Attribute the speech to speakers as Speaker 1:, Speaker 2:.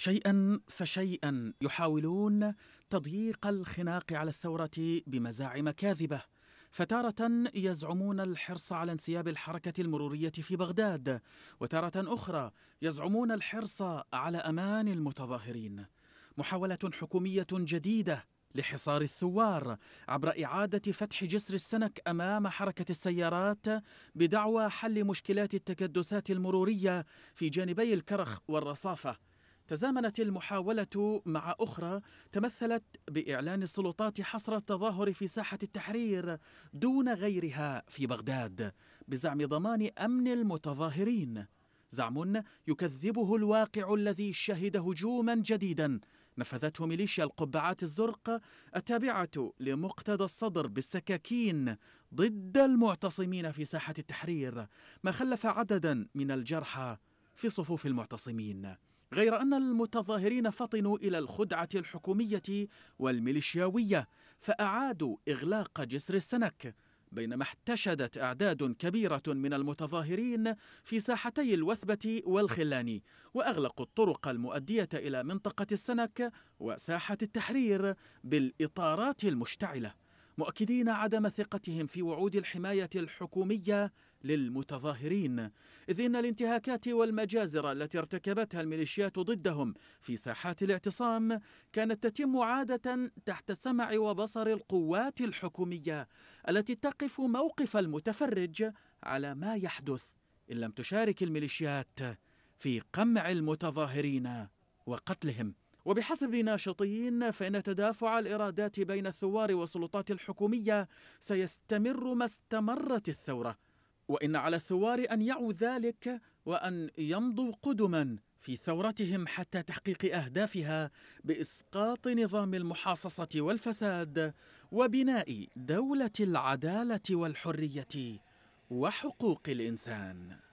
Speaker 1: شيئا فشيئا يحاولون تضييق الخناق على الثوره بمزاعم كاذبه فتارة يزعمون الحرص على انسياب الحركة المرورية في بغداد، وتارة أخرى يزعمون الحرص على أمان المتظاهرين. محاولة حكومية جديدة لحصار الثوار عبر إعادة فتح جسر السنك أمام حركة السيارات بدعوى حل مشكلات التكدسات المرورية في جانبي الكرخ والرصافة تزامنت المحاولة مع أخرى تمثلت بإعلان السلطات حصر التظاهر في ساحة التحرير دون غيرها في بغداد بزعم ضمان أمن المتظاهرين زعم يكذبه الواقع الذي شهد هجوما جديدا نفذته ميليشيا القبعات الزرق التابعة لمقتدى الصدر بالسكاكين ضد المعتصمين في ساحة التحرير ما خلف عددا من الجرحى في صفوف المعتصمين غير أن المتظاهرين فطنوا إلى الخدعة الحكومية والميليشياوية فأعادوا إغلاق جسر السنك بينما احتشدت أعداد كبيرة من المتظاهرين في ساحتي الوثبة والخلاني وأغلقوا الطرق المؤدية إلى منطقة السنك وساحة التحرير بالإطارات المشتعلة مؤكدين عدم ثقتهم في وعود الحماية الحكومية للمتظاهرين إذ إن الانتهاكات والمجازر التي ارتكبتها الميليشيات ضدهم في ساحات الاعتصام كانت تتم عادة تحت سمع وبصر القوات الحكومية التي تقف موقف المتفرج على ما يحدث إن لم تشارك الميليشيات في قمع المتظاهرين وقتلهم وبحسب ناشطين فإن تدافع الإرادات بين الثوار والسلطات الحكومية سيستمر ما استمرت الثورة وإن على الثوار أن يعوا ذلك وأن يمضوا قدما في ثورتهم حتى تحقيق أهدافها بإسقاط نظام المحاصصة والفساد وبناء دولة العدالة والحرية وحقوق الإنسان